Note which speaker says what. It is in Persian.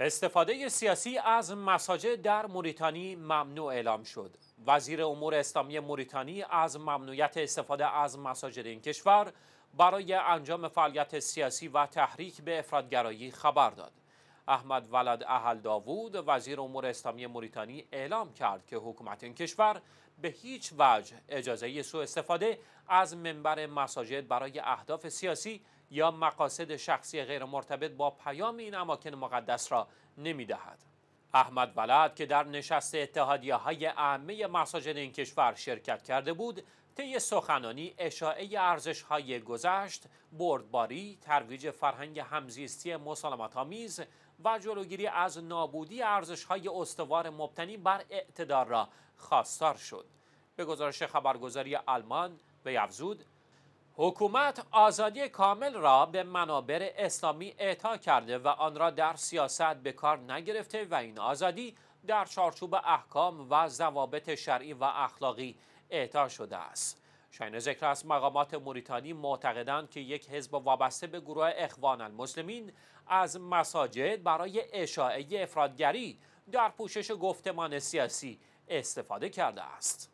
Speaker 1: استفاده سیاسی از مساجد در موریتانی ممنوع اعلام شد. وزیر امور اسلامی موریتانی از ممنوعیت استفاده از مساجد این کشور برای انجام فعالیت سیاسی و تحریک به افرادگرایی خبر داد. احمد ولد اهل داوود وزیر امور اسلامی موریتانی اعلام کرد که حکومت این کشور به هیچ وجه اجازه سوء استفاده از منبر مساجد برای اهداف سیاسی یا مقاصد شخصی غیر مرتبط با پیام این اماکن مقدس را نمی دهد. احمد ولد که در نشست اتحادیه های اهمه مساجد این کشور شرکت کرده بود طی سخنانی اشاعه ارزش های گذشت، بردباری، ترویج فرهنگ همزیستی مسالمت آمیز و جلوگیری از نابودی ارزش های استوار مبتنی بر اعتدار را خواستار شد. به گزارش خبرگزاری آلمان به افزود حکومت آزادی کامل را به منابر اسلامی اعطا کرده و آن را در سیاست به کار نگرفته و این آزادی در چارچوب احکام و ضوابط شرعی و اخلاقی اعطا شده است. شاین ذکر است مقامات موریتانی معتقدند که یک حزب وابسته به گروه اخوان المسلمین از مساجد برای اشاعه افرادگری در پوشش گفتمان سیاسی استفاده کرده است.